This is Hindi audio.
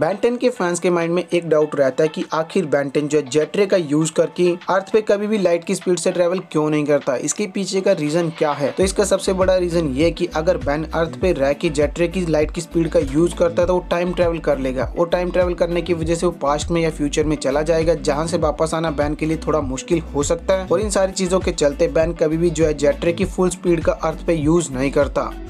बैंटन के फैंस के माइंड में एक डाउट रहता है कि आखिर बैंटन जो है जेटरे का यूज करके अर्थ पे कभी भी लाइट की स्पीड से ट्रेवल क्यों नहीं करता इसके पीछे का रीजन क्या है तो इसका सबसे बड़ा रीजन ये कि अगर बैन अर्थ पे रह के जेटरे की लाइट की स्पीड का यूज करता है तो वो टाइम ट्रेवल कर लेगा वो टाइम ट्रेवल करने की वजह से वो पास्ट में या फ्यूचर में चला जाएगा जहाँ से वापस आना बैन के लिए थोड़ा मुश्किल हो सकता है और इन सारी चीजों के चलते बैन कभी भी जो है जेटरे की फुल स्पीड का अर्थ पे यूज नहीं करता